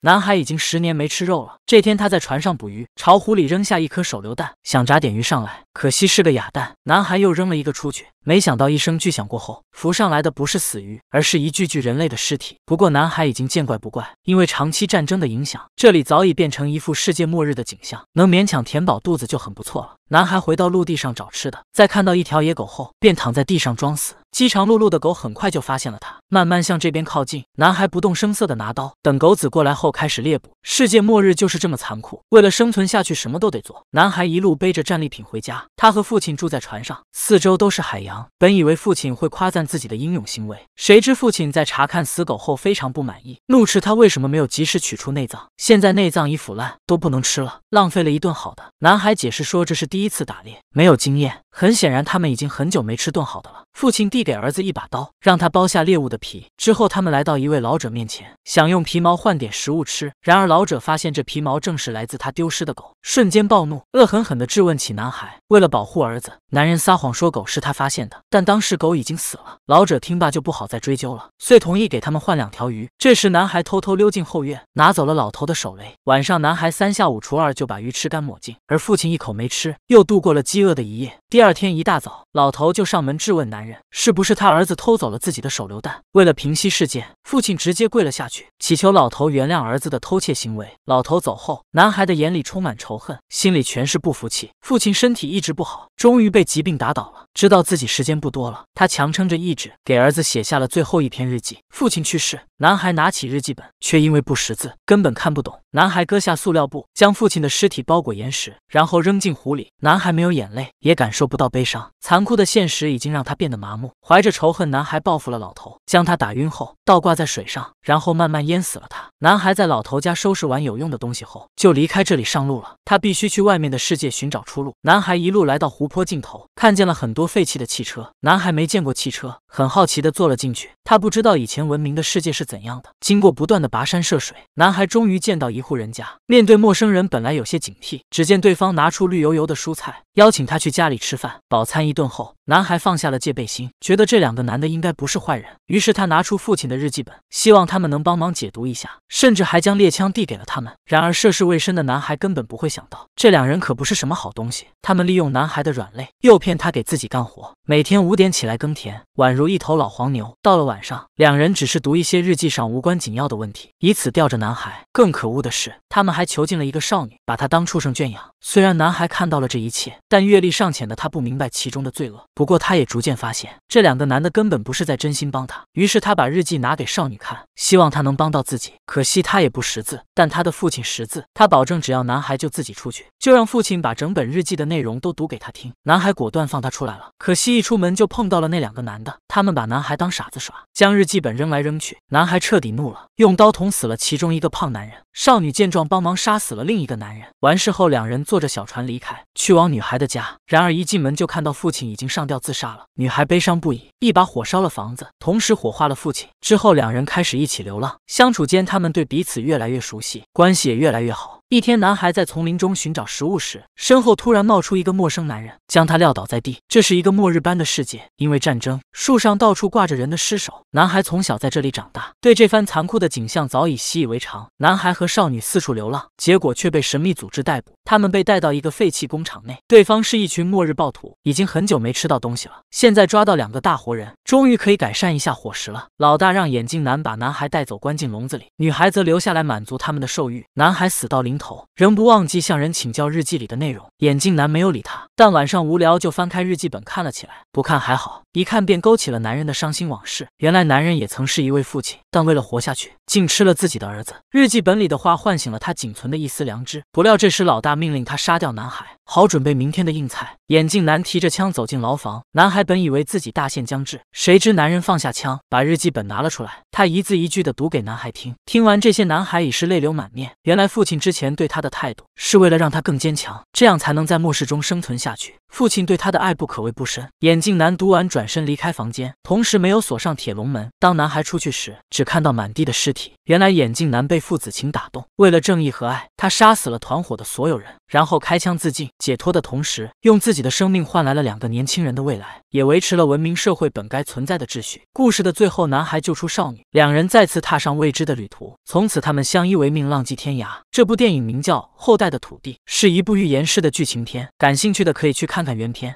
男孩已经十年没吃肉了。这天他在船上捕鱼，朝湖里扔下一颗手榴弹，想炸点鱼上来。可惜是个哑弹。男孩又扔了一个出去，没想到一声巨响过后，浮上来的不是死鱼，而是一具具人类的尸体。不过男孩已经见怪不怪，因为长期战争的影响，这里早已变成一副世界末日的景象，能勉强填饱肚子就很不错了。男孩回到陆地上找吃的，在看到一条野狗后，便躺在地上装死。饥肠辘辘的狗很快就发现了他，慢慢向这边靠近。男孩不动声色地拿刀，等狗子过来后开始猎捕。世界末日就是这么残酷，为了生存下去，什么都得做。男孩一路背着战利品回家，他和父亲住在船上，四周都是海洋。本以为父亲会夸赞自己的英勇行为，谁知父亲在查看死狗后非常不满意，怒斥他为什么没有及时取出内脏，现在内脏已腐烂，都不能吃了，浪费了一顿好的。男孩解释说这是第。第一次打猎没有经验，很显然他们已经很久没吃炖好的了。父亲递给儿子一把刀，让他剥下猎物的皮。之后他们来到一位老者面前，想用皮毛换点食物吃。然而老者发现这皮毛正是来自他丢失的狗，瞬间暴怒，恶狠狠地质问起男孩。为了保护儿子，男人撒谎说狗是他发现的，但当时狗已经死了。老者听罢就不好再追究了，遂同意给他们换两条鱼。这时男孩偷偷溜进后院，拿走了老头的手雷。晚上男孩三下五除二就把鱼吃干抹净，而父亲一口没吃。又度过了饥饿的一夜。第二天一大早，老头就上门质问男人，是不是他儿子偷走了自己的手榴弹？为了平息事件，父亲直接跪了下去，祈求老头原谅儿子的偷窃行为。老头走后，男孩的眼里充满仇恨，心里全是不服气。父亲身体一直不好，终于被疾病打倒了，知道自己时间不多了，他强撑着意志，给儿子写下了最后一篇日记。父亲去世，男孩拿起日记本，却因为不识字，根本看不懂。男孩割下塑料布，将父亲的尸体包裹严实，然后扔进湖里。男孩没有眼泪，也感。受不到悲伤，残酷的现实已经让他变得麻木。怀着仇恨，男孩报复了老头，将他打晕后倒挂在水上，然后慢慢淹死了他。男孩在老头家收拾完有用的东西后，就离开这里上路了。他必须去外面的世界寻找出路。男孩一路来到湖泊尽头，看见了很多废弃的汽车。男孩没见过汽车，很好奇的坐了进去。他不知道以前文明的世界是怎样的。经过不断的跋山涉水，男孩终于见到一户人家。面对陌生人，本来有些警惕，只见对方拿出绿油油的蔬菜，邀请他去家里吃。吃饭，饱餐一顿后。男孩放下了戒备心，觉得这两个男的应该不是坏人，于是他拿出父亲的日记本，希望他们能帮忙解读一下，甚至还将猎枪递给了他们。然而，涉世未深的男孩根本不会想到，这两人可不是什么好东西。他们利用男孩的软肋，诱骗他给自己干活，每天五点起来耕田，宛如一头老黄牛。到了晚上，两人只是读一些日记上无关紧要的问题，以此吊着男孩。更可恶的是，他们还囚禁了一个少女，把她当畜生圈养。虽然男孩看到了这一切，但阅历尚浅的他不明白其中的罪恶。不过，他也逐渐发现这两个男的根本不是在真心帮他。于是他把日记拿给少女看，希望她能帮到自己。可惜他也不识字，但他的父亲识字。他保证，只要男孩救自己出去，就让父亲把整本日记的内容都读给他听。男孩果断放他出来了。可惜一出门就碰到了那两个男的，他们把男孩当傻子耍，将日记本扔来扔去。男孩彻底怒了，用刀捅死了其中一个胖男人。少女见状，帮忙杀死了另一个男人。完事后，两人坐着小船离开，去往女孩的家。然而一进门就看到父亲已经上。掉自杀了，女孩悲伤不已，一把火烧了房子，同时火化了父亲。之后两人开始一起流浪，相处间他们对彼此越来越熟悉，关系也越来越好。一天，男孩在丛林中寻找食物时，身后突然冒出一个陌生男人，将他撂倒在地。这是一个末日般的世界，因为战争，树上到处挂着人的尸首。男孩从小在这里长大，对这番残酷的景象早已习以为常。男孩和少女四处流浪，结果却被神秘组织逮捕。他们被带到一个废弃工厂内，对方是一群末日暴徒，已经很久没吃到东西了。现在抓到两个大活人，终于可以改善一下伙食了。老大让眼镜男把男孩带走，关进笼子里，女孩则留下来满足他们的兽欲。男孩死到临。头仍不忘记向人请教日记里的内容，眼镜男没有理他，但晚上无聊就翻开日记本看了起来。不看还好，一看便勾起了男人的伤心往事。原来男人也曾是一位父亲，但为了活下去，竟吃了自己的儿子。日记本里的话唤醒了他仅存的一丝良知，不料这时老大命令他杀掉男孩。好，准备明天的硬菜。眼镜男提着枪走进牢房，男孩本以为自己大限将至，谁知男人放下枪，把日记本拿了出来，他一字一句的读给男孩听。听完这些，男孩已是泪流满面。原来父亲之前对他的态度，是为了让他更坚强，这样才能在末世中生存下去。父亲对他的爱不可谓不深。眼镜男读完，转身离开房间，同时没有锁上铁笼门。当男孩出去时，只看到满地的尸体。原来眼镜男被父子情打动，为了正义和爱，他杀死了团伙的所有人，然后开枪自尽，解脱的同时用自己的生命换来了两个年轻人的未来，也维持了文明社会本该存在的秩序。故事的最后，男孩救出少女，两人再次踏上未知的旅途。从此，他们相依为命，浪迹天涯。这部电影名叫《后代的土地》，是一部预言式的剧情片。感兴趣的可以去看。看原片。